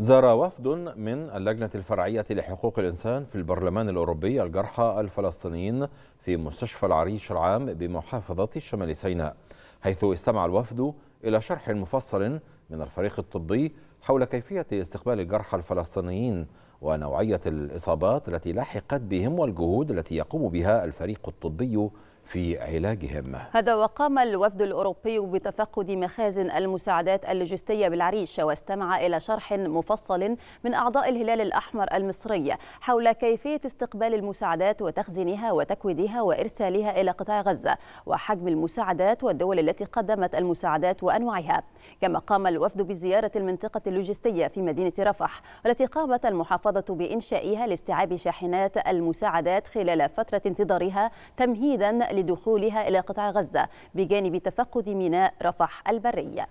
زار وفد من اللجنة الفرعية لحقوق الإنسان في البرلمان الأوروبي الجرحى الفلسطينيين في مستشفى العريش العام بمحافظة شمال سيناء حيث استمع الوفد إلى شرح مفصل من الفريق الطبي حول كيفية استقبال الجرحى الفلسطينيين ونوعية الإصابات التي لحقت بهم والجهود التي يقوم بها الفريق الطبي في علاجهم هذا وقام الوفد الأوروبي بتفقد مخازن المساعدات اللوجستية بالعريش واستمع إلى شرح مفصل من أعضاء الهلال الأحمر المصري حول كيفية استقبال المساعدات وتخزينها وتكويدها وإرسالها إلى قطاع غزة وحجم المساعدات والدول التي قدمت المساعدات وأنواعها كما قام الوفد بزيارة المنطقة اللوجستية في مدينة رفح والتي قامت المحافظة المحافظه بإنشائها لاستيعاب شاحنات المساعدات خلال فترة انتظارها تمهيدا لدخولها إلى قطاع غزة بجانب تفقد ميناء رفح البرية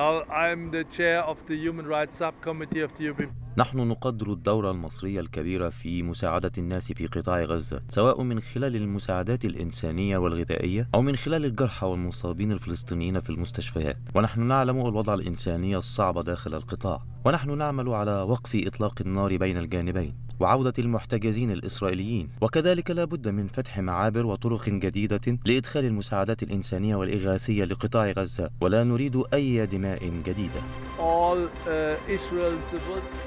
Well, I'm the chair of the Human Rights Subcommittee of the European نحن نقدر الدور المصري الكبير في مساعدة الناس في قطاع غزة سواء من خلال المساعدات الإنسانية والغذائية أو من خلال الجرحى والمصابين الفلسطينيين في المستشفيات ونحن نعلم الوضع الإنساني الصعب داخل القطاع ونحن نعمل على وقف إطلاق النار بين الجانبين وعودة المحتجزين الإسرائيليين وكذلك لا بد من فتح معابر وطرق جديدة لإدخال المساعدات الإنسانية والإغاثية لقطاع غزة ولا نريد أي دماء جديدة All, uh,